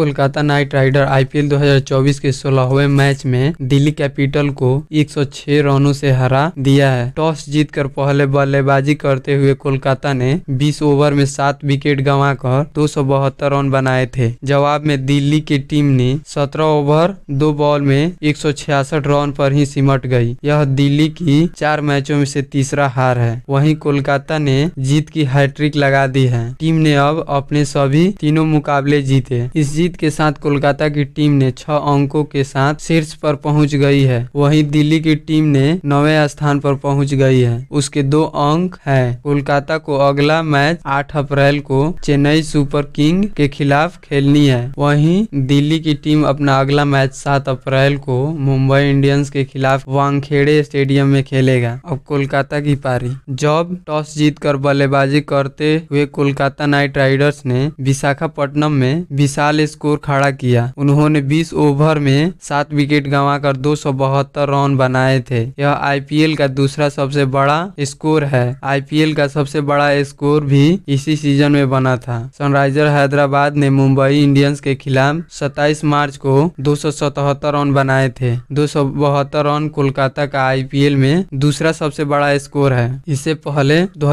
Kolkata night rider IPL 2024 के सोलहवे match में Delhi capital को 106 रनों से हरा दिया है टॉस जीतकर पहले बल्लेबाजी करते हुए कोलकाता ने 20 ओवर में सात विकेट गंवाकर दो रन बनाए थे जवाब में दिल्ली की टीम ने 17 ओवर दो बॉल में एक रन पर ही सिमट गई यह दिल्ली की चार मैचों में से तीसरा हार है वहीं कोलकाता ने जीत की हैट्रिक लगा दी है टीम ने अब अपने सभी तीनों मुकाबले जीते इस जीत जीत के साथ कोलकाता की टीम ने छह अंकों के साथ शीर्ष पर पहुंच गई है वहीं दिल्ली की टीम ने नौवे स्थान पर पहुंच गई है उसके दो अंक है कोलकाता को अगला मैच आठ अप्रैल को चेन्नई सुपर किंग के खिलाफ खेलनी है वहीं दिल्ली की टीम अपना अगला मैच सात अप्रैल को मुंबई इंडियंस के खिलाफ वांगखेड़े स्टेडियम में खेलेगा अब कोलकाता की पारी जब टॉस जीत कर बल्लेबाजी करते हुए कोलकाता नाइट राइडर्स ने विशाखापट्टनम में विशाल स्कोर खड़ा किया उन्होंने 20 ओवर में सात विकेट गंवाकर दो रन बनाए थे यह आईपीएल का दूसरा सबसे बड़ा स्कोर है आईपीएल का सबसे बड़ा स्कोर भी इसी सीजन में बना था सनराइजर हैदराबाद ने मुंबई इंडियंस के खिलाफ 27 मार्च को दो रन बनाए थे दो रन कोलकाता का आई में दूसरा सबसे बड़ा स्कोर है इससे पहले दो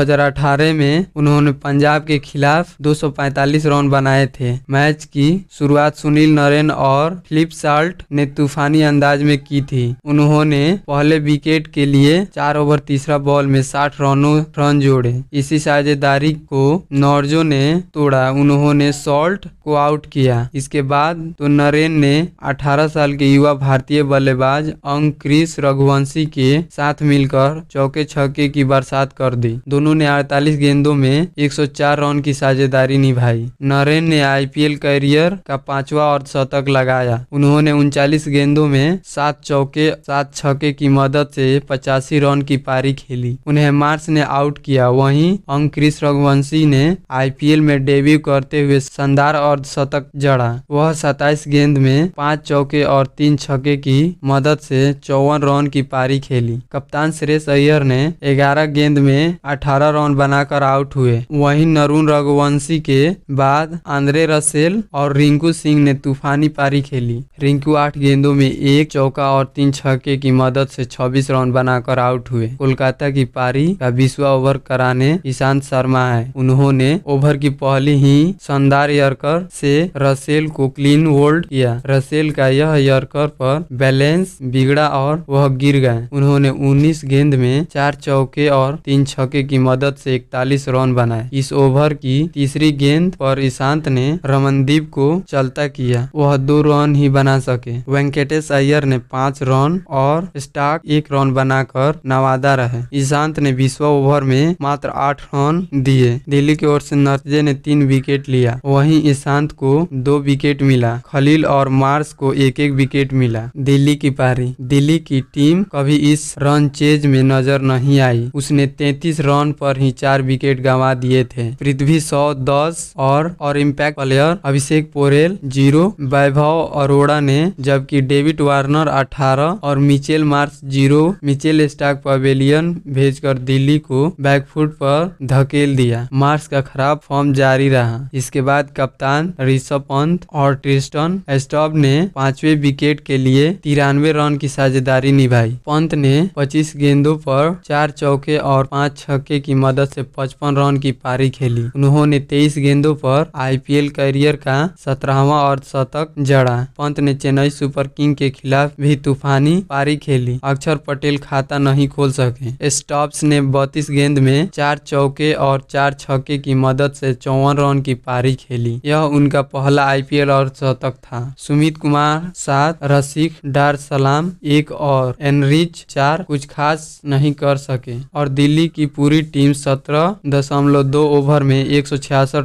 में उन्होंने पंजाब के खिलाफ दो रन बनाए थे मैच की शुरुआत सुनील नरेन और फिलिप साल्ट ने तूफानी अंदाज में की थी उन्होंने पहले विकेट के लिए चार ओवर तीसरा बॉल में साठ रनों रन जोड़े इसी साझेदारी को नॉर्जो ने तोड़ा उन्होंने सॉल्ट को आउट किया इसके बाद तो नरेन ने 18 साल के युवा भारतीय बल्लेबाज अंग क्रिस रघुवंशी के साथ मिलकर चौके छक्के की बरसात कर दी दोनों ने 48 गेंदों में 104 रन की साझेदारी निभाई नरेन ने आईपीएल करियर का पांचवा और शतक लगाया उन्होंने उनचालीस गेंदों में सात चौके सात छक्के की मदद से पचासी रन की पारी खेली उन्हें मार्च ने आउट किया वहीं अंकृष रघुवंशी ने आईपीएल में डेब्यू करते हुए शानदार और शतक जड़ा वह सताइस गेंद में पांच चौके और तीन छक्के की मदद से चौवन रन की पारी खेली कप्तान श्रेष अय्यर ने ग्यारह गेंद में अठारह रन बनाकर आउट हुए वहीं नरुण रघुवंशी के बाद आंद्रे रसेल और रिंकू सिंह ने तूफानी पारी खेली रिंकू आठ गेंदों में एक चौका और तीन छक्के की मदद से 26 रन बनाकर आउट हुए कोलकाता की पारी का बीसवा ओवर कराने ईशांत शर्मा है उन्होंने ओवर की पहली ही शानदार यर्कर से रसेल को क्लीन होल्ड किया रसेल का यह यर्कर पर बैलेंस बिगड़ा और वह गिर गए उन्होंने उन्नीस गेंद में चार चौके और तीन छक्के की मदद से इकतालीस रन बनाए इस ओवर की तीसरी गेंद पर ईशांत ने रमनदीप को चलता किया वह दो रन ही बना सके वेंकटेश अय्यर ने पांच रन और स्टार्क एक रन बनाकर नवादा रहे ईशांत ने विश्व ओवर में मात्र आठ रन दिए दिल्ली की ओर से नतीजे ने तीन विकेट लिया वहीं ईशांत को दो विकेट मिला खलील और मार्स को एक एक विकेट मिला दिल्ली की पारी दिल्ली की टीम कभी इस रन चेज में नजर नहीं आई उसने तैतीस रन पर ही चार विकेट गंवा दिए थे पृथ्वी सौ दस और और इम्पैक्ट प्लेयर अभिषेक पो कोरेल जीरो वैभव अरोड़ा ने जबकि डेविड वार्नर 18 और Mitchell Marsh zero Mitchell Starc pavilion भेजकर दिल्ली को बैकफुट पर धकेल दिया मार्च का खराब फॉर्म जारी रहा इसके बाद कप्तान ऋषभ पंत और ट्रिस्टन स्टॉप ने पांचवे विकेट के लिए तिरानवे रन की साझेदारी निभाई पंत ने 25 गेंदों पर चार चौके और पांच छक्के की मदद से 55 रन की पारी खेली उन्होंने 23 गेंदों पर आईपीएल करियर का सत्रहवा और शतक जड़ा पंत ने चेन्नई सुपर किंग के खिलाफ भी तूफानी पारी खेली अक्षर पटेल खाता नहीं खोल सके स्टॉप्स ने बत्तीस गेंद में चार चौके और चार छक्के की मदद से चौवन रन की पारी खेली यह उनका पहला आईपीएल और शतक था सुमित कुमार सात रसिक डार सलाम एक और एनरिच चार कुछ खास नहीं कर सके और दिल्ली की पूरी टीम सत्रह दशमलव दो ओवर में एक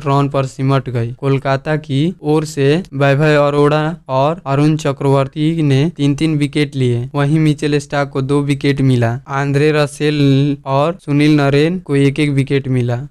रन पर सिमट गई कोलकाता की ओर ओर से वैभव अरोड़ा और अरुण चक्रवर्ती ने तीन तीन विकेट लिए वहीं मिचेल स्टाक को दो विकेट मिला आंद्रे रसेल और सुनील नरेन को एक एक विकेट मिला